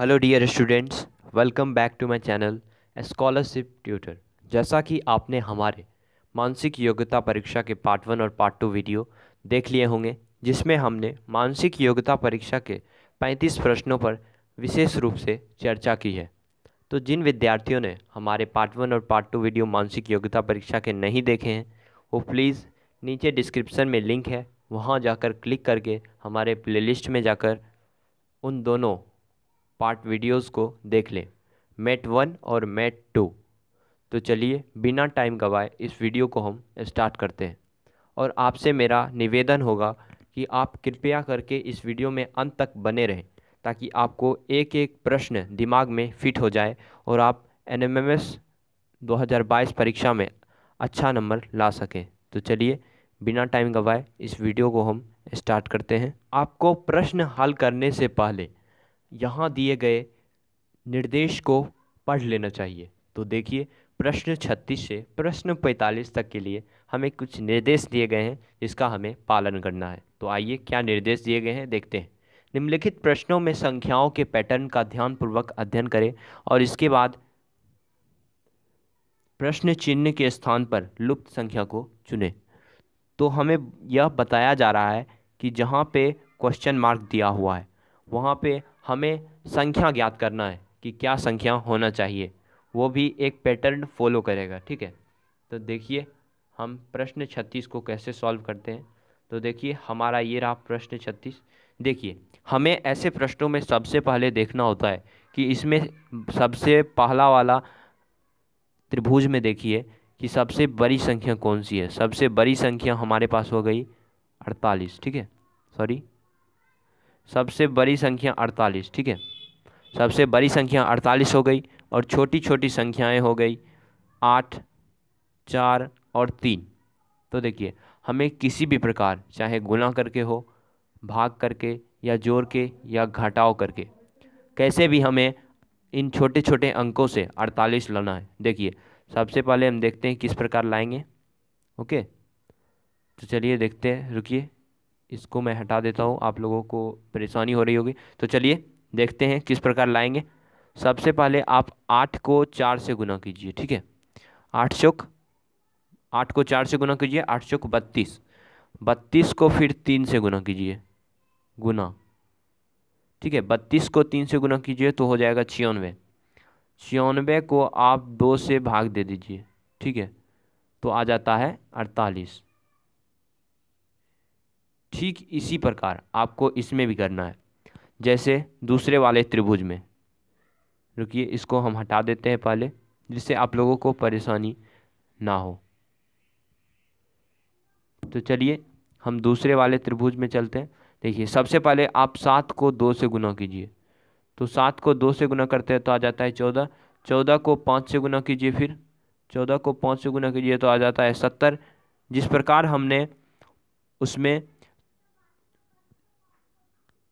hello dear students welcome back to my channel scholarship tutor जैसा कि आपने हमारे मानसिक योग्यता परीक्षा के पार्ट वन और पार्ट टू वीडियो देख लिए होंगे जिसमें हमने मानसिक योग्यता परीक्षा के 35 प्रश्नों पर विशेष रूप से चर्चा की है तो जिन विद्यार्थियों ने हमारे पार्ट वन और पार्ट टू वीडियो मानसिक योग्यता परीक्षा के नहीं देखे हैं वो प्लीज़ नीचे डिस्क्रिप्सन में लिंक है वहाँ जाकर क्लिक करके हमारे प्ले में जाकर उन दोनों पार्ट वीडियोस को देख लें मैट वन और मैट टू तो चलिए बिना टाइम गवाए इस वीडियो को हम स्टार्ट करते हैं और आपसे मेरा निवेदन होगा कि आप कृपया करके इस वीडियो में अंत तक बने रहें ताकि आपको एक एक प्रश्न दिमाग में फिट हो जाए और आप एन एम एम एस दो हज़ार बाईस परीक्षा में अच्छा नंबर ला सकें तो चलिए बिना टाइम गवाए इस वीडियो को हम स्टार्ट करते हैं आपको प्रश्न हल करने से पहले यहाँ दिए गए निर्देश को पढ़ लेना चाहिए तो देखिए प्रश्न छत्तीस से प्रश्न पैंतालीस तक के लिए हमें कुछ निर्देश दिए गए हैं जिसका हमें पालन करना है तो आइए क्या निर्देश दिए गए हैं देखते हैं निम्नलिखित प्रश्नों में संख्याओं के पैटर्न का ध्यानपूर्वक अध्ययन करें और इसके बाद प्रश्न चिन्ह के स्थान पर लुप्त संख्या को चुनें तो हमें यह बताया जा रहा है कि जहाँ पे क्वेश्चन मार्क दिया हुआ है वहाँ पे हमें संख्या ज्ञात करना है कि क्या संख्या होना चाहिए वो भी एक पैटर्न फॉलो करेगा ठीक है तो देखिए हम प्रश्न छत्तीस को कैसे सॉल्व करते हैं तो देखिए हमारा ये रहा प्रश्न छत्तीस देखिए हमें ऐसे प्रश्नों में सबसे पहले देखना होता है कि इसमें सबसे पहला वाला त्रिभुज में देखिए कि सबसे बड़ी संख्या कौन सी है सबसे बड़ी संख्या हमारे पास हो गई अड़तालीस ठीक है सॉरी सबसे बड़ी संख्या अड़तालीस ठीक है सबसे बड़ी संख्या अड़तालीस हो गई और छोटी छोटी संख्याएं हो गई आठ चार और तीन तो देखिए हमें किसी भी प्रकार चाहे गुना करके हो भाग करके या जोड़ के या घटाओ करके कैसे भी हमें इन छोटे छोटे अंकों से अड़तालीस लाना है देखिए सबसे पहले हम देखते हैं किस प्रकार लाएंगे ओके तो चलिए देखते हैं रुकिए इसको मैं हटा देता हूँ आप लोगों को परेशानी हो रही होगी तो चलिए देखते हैं किस प्रकार लाएंगे सबसे पहले आप आठ को चार से गुना कीजिए ठीक है आठ चौक आठ को चार से गुना कीजिए आठ चौक बत्तीस बत्तीस को फिर तीन से गुना कीजिए गुना ठीक है बत्तीस को तीन से गुना कीजिए तो हो जाएगा छियानवे छियानवे को आप दो से भाग दे दीजिए ठीक है तो आ जाता है अड़तालीस ठीक इसी प्रकार आपको इसमें भी करना है जैसे दूसरे वाले त्रिभुज में रुकिए इसको हम हटा देते हैं पहले जिससे आप लोगों को परेशानी ना हो तो चलिए हम दूसरे वाले त्रिभुज में चलते हैं देखिए सबसे पहले आप सात को दो से गुना कीजिए तो सात को दो से गुना करते हैं तो आ जाता है चौदह चौदह को पाँच से गुना कीजिए फिर चौदह को पाँच से गुना कीजिए तो आ जाता है सत्तर जिस प्रकार हमने उसमें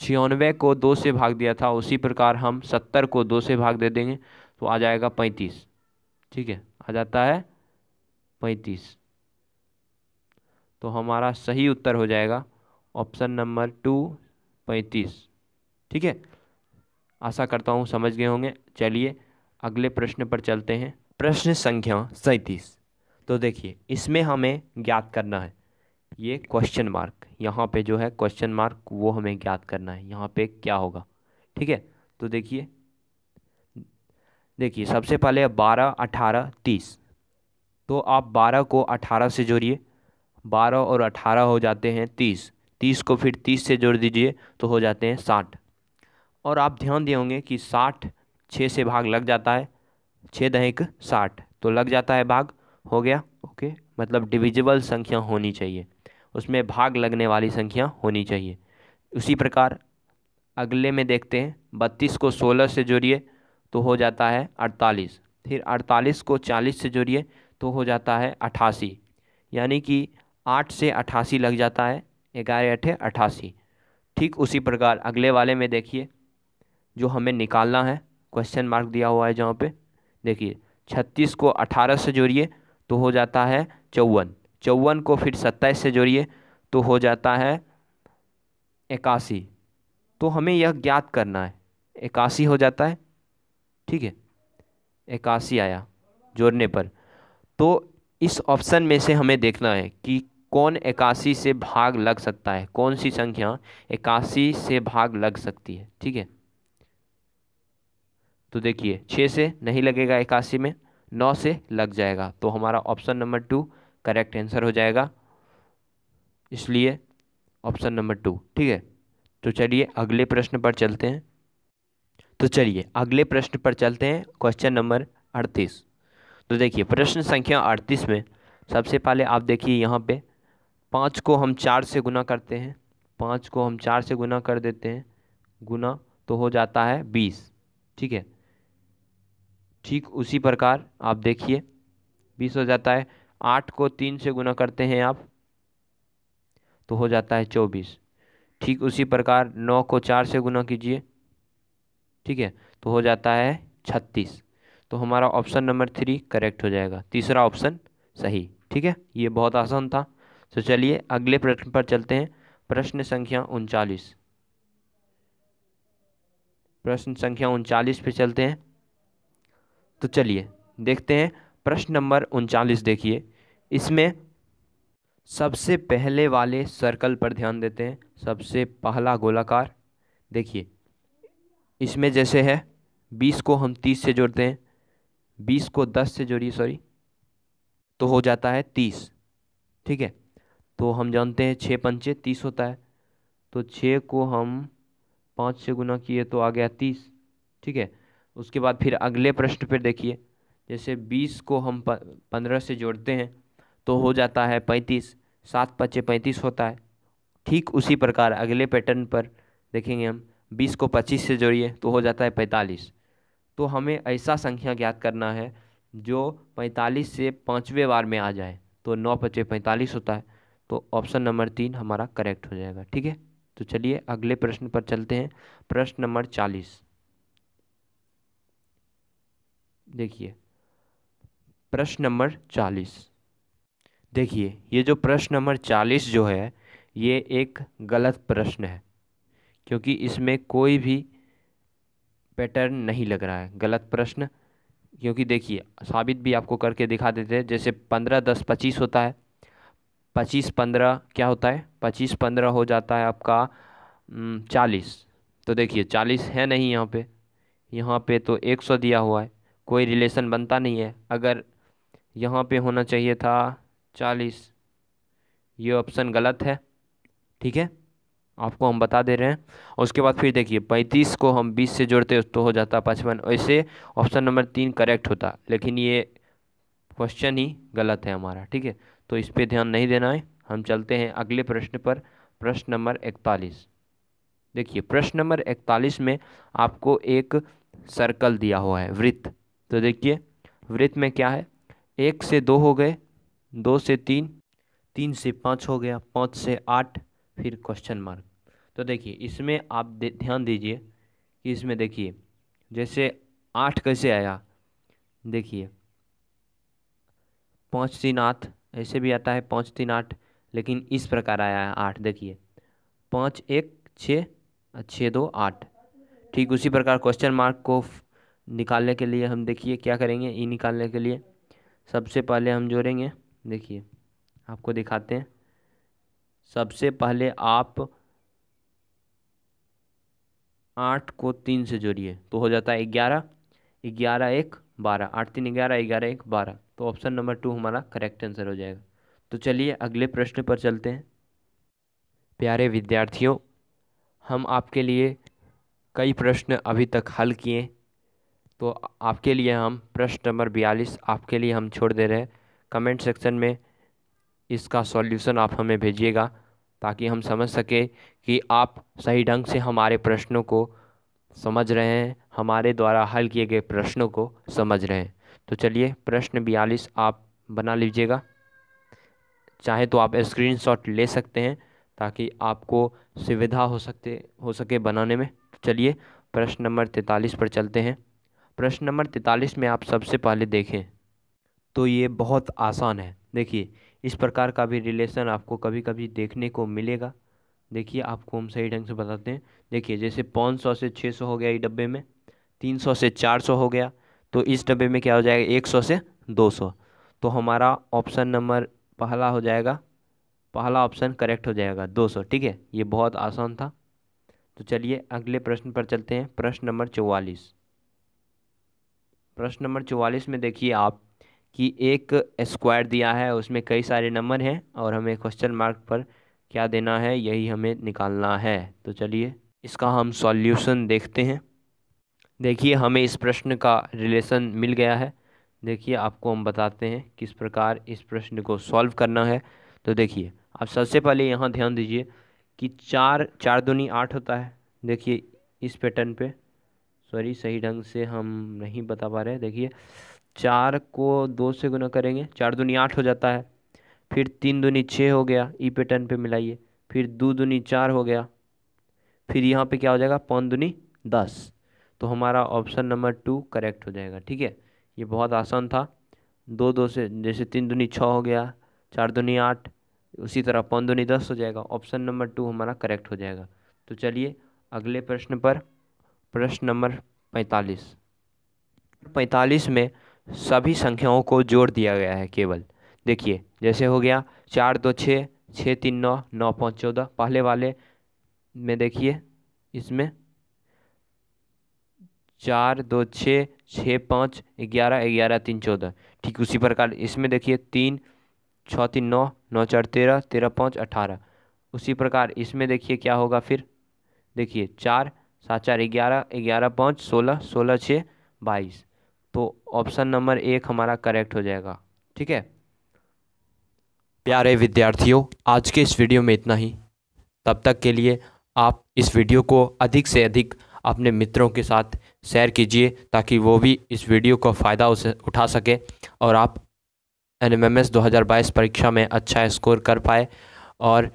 छियानवे को दो से भाग दिया था उसी प्रकार हम सत्तर को दो से भाग दे देंगे तो आ जाएगा पैंतीस ठीक है आ जाता है पैंतीस तो हमारा सही उत्तर हो जाएगा ऑप्शन नंबर टू पैंतीस ठीक है आशा करता हूँ समझ गए होंगे चलिए अगले प्रश्न पर चलते हैं प्रश्न संख्या सैंतीस तो देखिए इसमें हमें ज्ञात करना है ये क्वेश्चन मार्क यहाँ पे जो है क्वेश्चन मार्क वो हमें ज्ञात करना है यहाँ पे क्या होगा ठीक है तो देखिए देखिए सबसे पहले बारह अठारह तीस तो आप बारह को अठारह से जोड़िए बारह और अठारह हो जाते हैं तीस तीस को फिर तीस से जोड़ दीजिए तो हो जाते हैं साठ और आप ध्यान दिए होंगे कि साठ छः से भाग लग जाता है छः दहेक साठ तो लग जाता है भाग हो गया ओके मतलब डिविजिबल संख्या होनी चाहिए उसमें भाग लगने वाली संख्या होनी चाहिए उसी प्रकार अगले में देखते हैं बत्तीस को सोलह से जोड़िए तो हो जाता है अड़तालीस फिर अड़तालीस को चालीस से जोड़िए तो हो जाता है अट्ठासी यानी कि आठ से अट्ठासी लग जाता है ग्यारह अठे अट्ठासी ठीक उसी प्रकार अगले वाले में देखिए जो हमें निकालना है क्वेश्चन मार्क दिया हुआ है जहाँ पे देखिए छत्तीस को अठारह से जोड़िए तो हो जाता है चौवन चौवन को फिर सत्ताईस से जोड़िए तो हो जाता है इक्यासी तो हमें यह ज्ञात करना है इक्यासी हो जाता है ठीक है इक्यासी आया जोड़ने पर तो इस ऑप्शन में से हमें देखना है कि कौन इक्यासी से भाग लग सकता है कौन सी संख्या इक्यासी से भाग लग सकती है ठीक है तो देखिए छः से नहीं लगेगा इक्यासी में नौ से लग जाएगा तो हमारा option number two correct answer हो जाएगा इसलिए ऑप्शन नंबर टू ठीक है तो चलिए अगले प्रश्न पर चलते हैं तो चलिए अगले प्रश्न पर चलते हैं क्वेश्चन नंबर अड़तीस तो देखिए प्रश्न संख्या अड़तीस में सबसे पहले आप देखिए यहाँ पे पाँच को हम चार से गुना करते हैं पाँच को हम चार से गुना कर देते हैं गुना तो हो जाता है बीस ठीक है ठीक उसी प्रकार आप देखिए बीस हो जाता है आठ को तीन से गुना करते हैं आप तो हो जाता है चौबीस ठीक उसी प्रकार नौ को चार से गुना कीजिए ठीक है तो हो जाता है छत्तीस तो हमारा ऑप्शन नंबर थ्री करेक्ट हो जाएगा तीसरा ऑप्शन सही ठीक है ये बहुत आसान था तो चलिए अगले प्रश्न पर चलते हैं प्रश्न संख्या उनचालीस प्रश्न संख्या उनचालीस पे चलते हैं तो चलिए देखते हैं प्रश्न नंबर उनचालीस देखिए इसमें सबसे पहले वाले सर्कल पर ध्यान देते हैं सबसे पहला गोलाकार देखिए इसमें जैसे है बीस को हम तीस से जोड़ते हैं बीस को दस से जोड़िए सॉरी तो हो जाता है तीस ठीक है तो हम जानते हैं छः पंचे तीस होता है तो छः को हम पाँच से गुना किए तो आ गया तीस ठीक है उसके बाद फिर अगले प्रश्न पर देखिए जैसे बीस को हम पंद्रह से जोड़ते हैं तो हो जाता है पैंतीस सात पच्चे पैंतीस होता है ठीक उसी प्रकार अगले पैटर्न पर देखेंगे हम बीस को पच्चीस से जोड़िए तो हो जाता है पैंतालीस तो हमें ऐसा संख्या ज्ञात करना है जो पैंतालीस से पाँचवें बार में आ जाए तो नौ पच्चे पैंतालीस होता है तो ऑप्शन नंबर तीन हमारा करेक्ट हो जाएगा ठीक है तो चलिए अगले प्रश्न पर चलते हैं प्रश्न नंबर चालीस देखिए प्रश्न नंबर चालीस देखिए ये जो प्रश्न नंबर चालीस जो है ये एक गलत प्रश्न है क्योंकि इसमें कोई भी पैटर्न नहीं लग रहा है गलत प्रश्न क्योंकि देखिए साबित भी आपको करके दिखा देते हैं जैसे पंद्रह दस पच्चीस होता है पच्चीस पंद्रह क्या होता है पच्चीस पंद्रह हो जाता है आपका चालीस तो देखिए चालीस है नहीं यहाँ पे यहाँ पे तो एक सौ दिया हुआ है कोई रिलेशन बनता नहीं है अगर यहाँ पे होना चाहिए था चालीस ये ऑप्शन गलत है ठीक है आपको हम बता दे रहे हैं उसके बाद फिर देखिए पैंतीस को हम बीस से जोड़ते तो हो जाता पचपन ऐसे ऑप्शन नंबर तीन करेक्ट होता लेकिन ये क्वेश्चन ही गलत है हमारा ठीक है तो इस पर ध्यान नहीं देना है हम चलते हैं अगले प्रश्न पर प्रश्न नंबर इकतालीस देखिए प्रश्न नंबर इकतालीस में आपको एक सर्कल दिया हुआ है वृत्त तो देखिए वृत्त में क्या है एक से दो हो गए दो से तीन तीन से पाँच हो गया पाँच से आठ फिर क्वेश्चन मार्क तो देखिए इसमें आप दे, ध्यान दीजिए कि इसमें देखिए जैसे आठ कैसे आया देखिए पाँच तीन आठ ऐसे भी आता है पाँच तीन आठ लेकिन इस प्रकार आया है आठ देखिए पाँच एक छः छः दो आठ ठीक उसी प्रकार क्वेश्चन मार्क को निकालने के लिए हम देखिए क्या करेंगे ई निकालने के लिए सबसे पहले हम जोड़ेंगे देखिए आपको दिखाते हैं सबसे पहले आप आठ को तीन से जोड़िए तो हो जाता है ग्यारह ग्यारह एक बारह आठ तीन ग्यारह ग्यारह एक बारह तो ऑप्शन नंबर टू हमारा करेक्ट आंसर हो जाएगा तो चलिए अगले प्रश्न पर चलते हैं प्यारे विद्यार्थियों हम आपके लिए कई प्रश्न अभी तक हल किए तो आपके लिए हम प्रश्न नंबर बयालीस आपके लिए हम छोड़ दे रहे हैं कमेंट सेक्शन में इसका सॉल्यूशन आप हमें भेजिएगा ताकि हम समझ सकें कि आप सही ढंग से हमारे प्रश्नों को समझ रहे हैं हमारे द्वारा हल किए गए प्रश्नों को समझ रहे हैं तो चलिए प्रश्न बयालीस आप बना लीजिएगा चाहे तो आप स्क्रीनशॉट ले सकते हैं ताकि आपको सुविधा हो सकते हो सके बनाने में तो चलिए प्रश्न नंबर तैंतालीस पर चलते हैं प्रश्न नंबर तैंतालीस में आप सबसे पहले देखें तो ये बहुत आसान है देखिए इस प्रकार का भी रिलेशन आपको कभी कभी देखने को मिलेगा देखिए आपको हम सही ढंग से बताते हैं देखिए जैसे पाँच सौ से छः सौ हो गया इस डब्बे में तीन सौ से चार सौ हो गया तो इस डब्बे में क्या हो जाएगा एक सौ से दो सौ तो हमारा ऑप्शन नंबर पहला हो जाएगा पहला ऑप्शन करेक्ट हो जाएगा दो सौ ठीक है ये बहुत आसान था तो चलिए अगले प्रश्न पर चलते हैं प्रश्न नंबर चौवालीस प्रश्न नंबर चौवालीस में देखिए आप कि एक स्क्वायर दिया है उसमें कई सारे नंबर हैं और हमें क्वेश्चन मार्क पर क्या देना है यही हमें निकालना है तो चलिए इसका हम सॉल्यूशन देखते हैं देखिए हमें इस प्रश्न का रिलेशन मिल गया है देखिए आपको हम बताते हैं किस प्रकार इस प्रश्न को सॉल्व करना है तो देखिए आप सबसे पहले यहाँ ध्यान दीजिए कि चार चार दूनी आठ होता है देखिए इस पैटर्न पे सॉरी सही ढंग से हम नहीं बता पा रहे देखिए चार को दो से गुना करेंगे चार दूनी आठ हो जाता है फिर तीन दूनी छः हो गया ई पे टेन पे मिलाइए फिर दो दूनी चार हो गया फिर यहाँ पे क्या हो जाएगा पाँच दूनी दस तो हमारा ऑप्शन नंबर टू करेक्ट हो जाएगा ठीक है ये बहुत आसान था दो दो से जैसे तीन दूनी छः हो गया चार दूनी आठ उसी तरह पाँच दूनी दस हो जाएगा ऑप्शन नंबर टू हमारा करेक्ट हो जाएगा तो चलिए अगले प्रश्न पर प्रश्न नंबर पैंतालीस पैंतालीस में सभी संख्याओं को जोड़ दिया गया है केवल देखिए जैसे हो गया चार दो छः छः तीन नौ नौ पाँच चौदह पहले वाले में देखिए इसमें चार दो छः छः पाँच ग्यारह ग्यारह तीन चौदह ठीक उसी प्रकार इसमें देखिए तीन छः तीन नौ नौ चार तेरह तेरह पाँच अठारह उसी प्रकार इसमें देखिए क्या होगा फिर देखिए चार सात चार ग्यारह ग्यारह पाँच सोलह सोलह छः बाईस तो ऑप्शन नंबर एक हमारा करेक्ट हो जाएगा ठीक है प्यारे विद्यार्थियों आज के इस वीडियो में इतना ही तब तक के लिए आप इस वीडियो को अधिक से अधिक अपने मित्रों के साथ शेयर कीजिए ताकि वो भी इस वीडियो का फ़ायदा उसे उठा सके और आप एन एम एम एस दो हज़ार बाईस परीक्षा में अच्छा स्कोर कर पाए और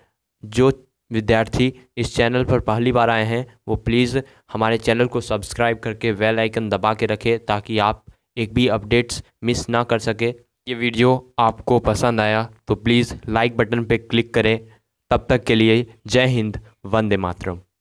जो विद्यार्थी इस चैनल पर पहली बार आए हैं वो प्लीज़ हमारे चैनल को सब्सक्राइब करके वेल आइकन दबा के रखें ताकि आप एक भी अपडेट्स मिस ना कर सके ये वीडियो आपको पसंद आया तो प्लीज़ लाइक बटन पे क्लिक करें तब तक के लिए जय हिंद वंदे मातरम